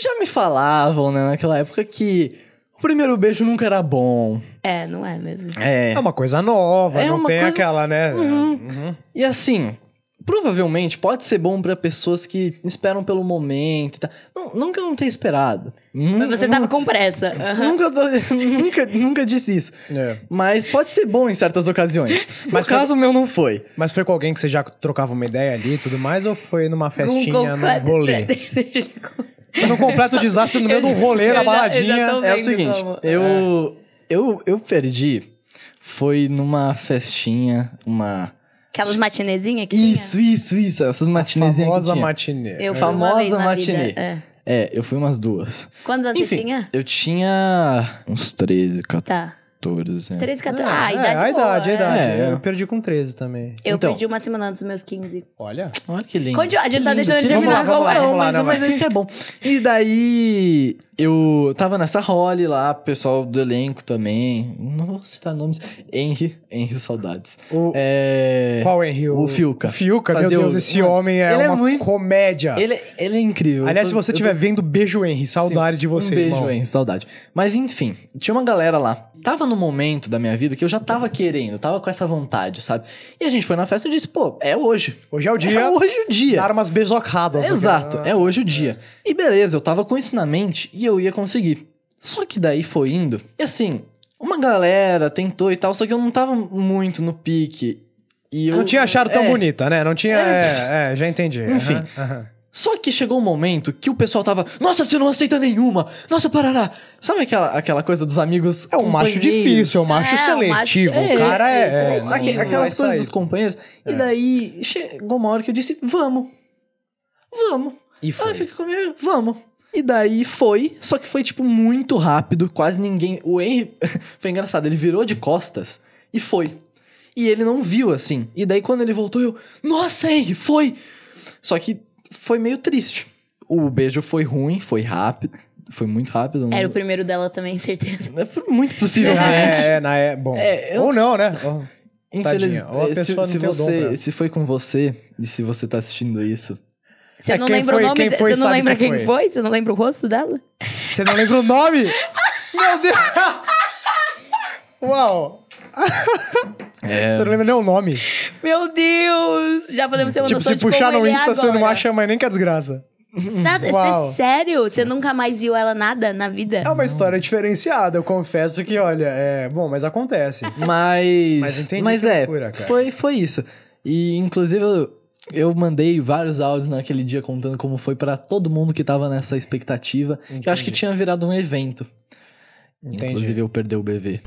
Já me falavam, né, naquela época que o primeiro beijo nunca era bom. É, não é mesmo. É. É uma coisa nova, é não tem coisa... aquela, né? Uhum. Uhum. E assim, provavelmente pode ser bom para pessoas que esperam pelo momento. Tá? Não, nunca não tenha esperado. Mas você tava com pressa. Uhum. Nunca, nunca, nunca disse isso. É. Mas pode ser bom em certas ocasiões. Mas no caso, o meu não foi. Mas foi com alguém que você já trocava uma ideia ali e tudo mais? Ou foi numa festinha, Google, num rolê? no não completo o desastre no meio do rolê na baladinha. é o seguinte, como... É. eu, é. eu, eu perdi. Foi numa festinha, uma. Aquelas matinezinhas que Isso, tinha? isso, isso. Essas matinezinhas. Famosa matinê. Eu é. famosa matinê. É. é. eu fui umas duas. Quantas Enfim, você tinha? Eu tinha uns 13, 14. Tá. 14, é. 13, 14. Ah, ah a idade. É, a idade, a é. idade. É. Eu perdi com 13 também. Eu então. perdi uma semana antes dos meus 15. Olha. Olha que lindo. Continua, a gente tá deixando ele terminar. Vamos lá, vamos lá, mas, mas, mas isso que é bom. E daí. Eu tava nessa role lá, pessoal do elenco também. Não vou citar nomes. Henry. Henry Saudades. O, é... Qual Henry? O, o Fiuca. Fiuca, meu Deus, o... esse homem é ele é uma é muito... comédia. Ele, é, ele é incrível. Aliás, tô, se você estiver tô... vendo, beijo Henry. Saudade Sim, de você, um beijo, irmão. Henry. Saudade. Mas enfim, tinha uma galera lá. Tava no momento da minha vida que eu já tava querendo, tava com essa vontade, sabe? E a gente foi na festa e disse, pô, é hoje. Hoje é o é dia. É hoje o dia. Dar umas beijocadas. Né? Exato, porque... é hoje o dia. É. E beleza, eu tava com isso na mente e eu ia conseguir. Só que daí foi indo. E assim, uma galera tentou e tal, só que eu não tava muito no pique. E eu, não tinha achado tão é, bonita, né? Não tinha. É, é, é já entendi. Enfim. Uhum, uhum. Só que chegou um momento que o pessoal tava, nossa, você não aceita nenhuma, nossa, parará. Sabe aquela, aquela coisa dos amigos? É um macho difícil, é um é, macho é-, é, é, seletivo. O, o cara é. aquelas coisas dos companheiros. E daí chegou uma hora que eu disse, vamos. Vamos. E foi. fica comigo, vamos. E daí foi, só que foi, tipo, muito rápido, quase ninguém. O Henry. foi engraçado, ele virou de costas e foi. E ele não viu, assim. E daí quando ele voltou, eu. Nossa, Henry, foi! Só que foi meio triste. O beijo foi ruim, foi rápido. Foi muito rápido. Não... Era o primeiro dela também, certeza. É muito possível É, né? é, na, é bom. É, eu... Ou não, né? Infelizmente, se, se, você, se foi com você e se você tá assistindo isso, você é, não lembra foi, o nome? Você não lembra quem, quem foi? Você não lembra o rosto dela? Você não lembra o nome? Meu Deus! Uau! É. Você não lembra nem o nome. Meu Deus! Já podemos ser uma tipo, noção se puxar no é Insta, você não acha mais nem que a é desgraça. Você tá, é sério? Você nunca mais viu ela nada na vida? É uma história diferenciada, eu confesso que, olha, é. Bom, mas acontece. Mas. Mas, mas é, procura, foi, foi isso. E, inclusive, eu, eu mandei vários áudios naquele dia contando como foi para todo mundo que tava nessa expectativa. Entendi. Que eu acho que tinha virado um evento. Entendi. Inclusive eu perdi o BV.